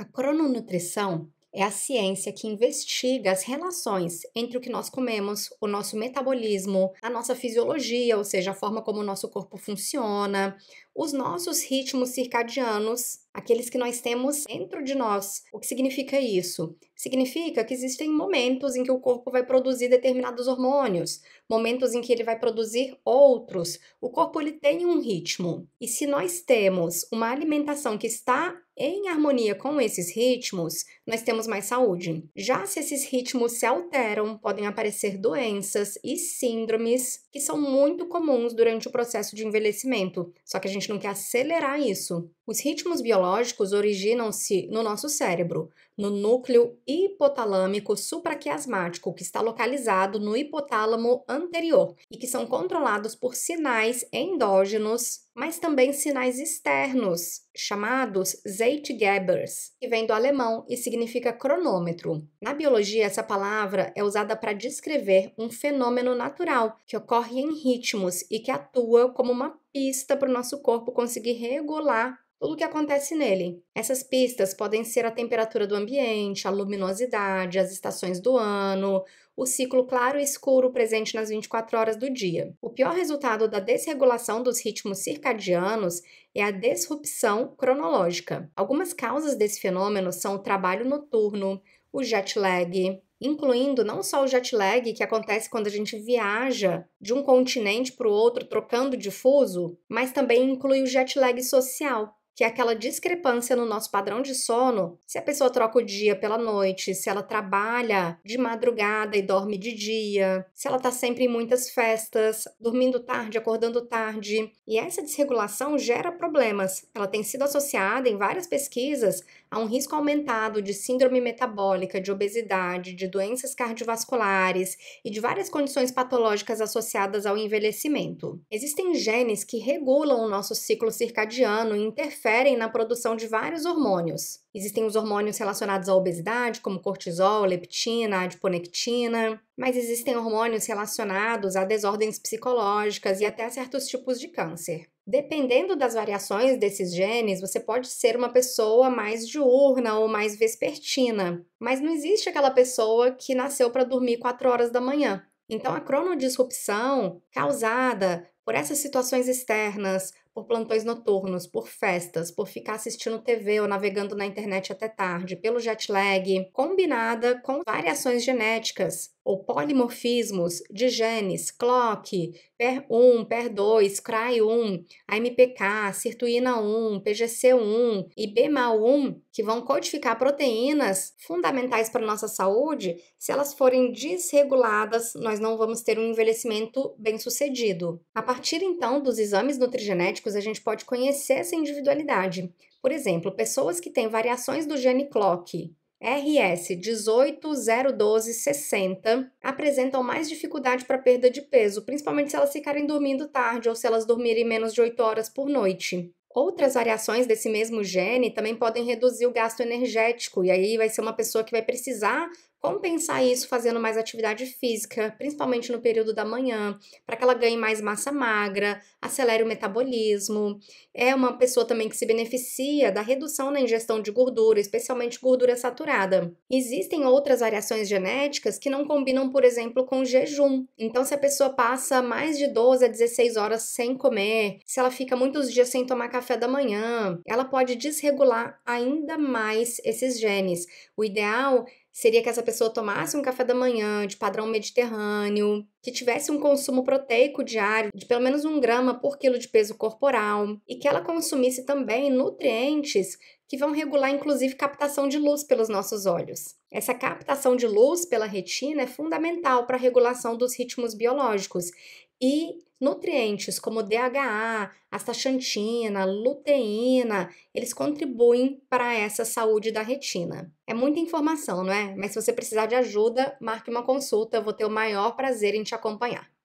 A crononutrição é a ciência que investiga as relações entre o que nós comemos, o nosso metabolismo, a nossa fisiologia, ou seja, a forma como o nosso corpo funciona, os nossos ritmos circadianos, aqueles que nós temos dentro de nós. O que significa isso? Significa que existem momentos em que o corpo vai produzir determinados hormônios, momentos em que ele vai produzir outros. O corpo ele tem um ritmo. E se nós temos uma alimentação que está em harmonia com esses ritmos, nós temos mais saúde. Já se esses ritmos se alteram, podem aparecer doenças e síndromes que são muito comuns durante o processo de envelhecimento, só que a gente não quer acelerar isso. Os ritmos biológicos originam-se no nosso cérebro, no núcleo hipotalâmico supraquiasmático, que está localizado no hipotálamo anterior e que são controlados por sinais endógenos, mas também sinais externos, chamados Zeitgebers, que vem do alemão e significa cronômetro. Na biologia, essa palavra é usada para descrever um fenômeno natural que ocorre em ritmos e que atua como uma pista para o nosso corpo conseguir regular tudo o que acontece nele. Essas pistas podem ser a temperatura do ambiente, a luminosidade, as estações do ano, o ciclo claro e escuro presente nas 24 horas do dia. O pior resultado da desregulação dos ritmos circadianos é a disrupção cronológica. Algumas causas desse fenômeno são o trabalho noturno, o jet lag, incluindo não só o jet lag, que acontece quando a gente viaja de um continente para o outro trocando de fuso, mas também inclui o jet lag social, que é aquela discrepância no nosso padrão de sono, se a pessoa troca o dia pela noite, se ela trabalha de madrugada e dorme de dia, se ela está sempre em muitas festas, dormindo tarde, acordando tarde. E essa desregulação gera problemas. Ela tem sido associada em várias pesquisas a um risco aumentado de síndrome metabólica, de obesidade, de doenças cardiovasculares e de várias condições patológicas associadas ao envelhecimento. Existem genes que regulam o nosso ciclo circadiano e interferem interferem na produção de vários hormônios. Existem os hormônios relacionados à obesidade, como cortisol, leptina, adiponectina, mas existem hormônios relacionados a desordens psicológicas e até certos tipos de câncer. Dependendo das variações desses genes, você pode ser uma pessoa mais diurna ou mais vespertina, mas não existe aquela pessoa que nasceu para dormir 4 horas da manhã. Então, a cronodisrupção causada por essas situações externas, por plantões noturnos, por festas, por ficar assistindo TV ou navegando na internet até tarde, pelo jet lag, combinada com variações genéticas ou polimorfismos de genes CLOCK, PER1, PER2, CRY1, AMPK, sirtuína1, PGC1 e BMAL1, que vão codificar proteínas fundamentais para a nossa saúde, se elas forem desreguladas, nós não vamos ter um envelhecimento bem-sucedido. A partir então dos exames nutrigenéticos a gente pode conhecer essa individualidade. Por exemplo, pessoas que têm variações do gene clock RS 18 60 apresentam mais dificuldade para perda de peso, principalmente se elas ficarem dormindo tarde ou se elas dormirem menos de 8 horas por noite. Outras variações desse mesmo gene também podem reduzir o gasto energético, e aí vai ser uma pessoa que vai precisar Compensar isso fazendo mais atividade física, principalmente no período da manhã, para que ela ganhe mais massa magra, acelere o metabolismo. É uma pessoa também que se beneficia da redução na ingestão de gordura, especialmente gordura saturada. Existem outras variações genéticas que não combinam, por exemplo, com jejum. Então, se a pessoa passa mais de 12 a 16 horas sem comer, se ela fica muitos dias sem tomar café da manhã, ela pode desregular ainda mais esses genes. O ideal seria que essa pessoa tomasse um café da manhã de padrão mediterrâneo, que tivesse um consumo proteico diário de pelo menos um grama por quilo de peso corporal e que ela consumisse também nutrientes que vão regular inclusive captação de luz pelos nossos olhos. Essa captação de luz pela retina é fundamental para a regulação dos ritmos biológicos e Nutrientes como DHA, astaxantina, luteína, eles contribuem para essa saúde da retina. É muita informação, não é? Mas se você precisar de ajuda, marque uma consulta, eu vou ter o maior prazer em te acompanhar.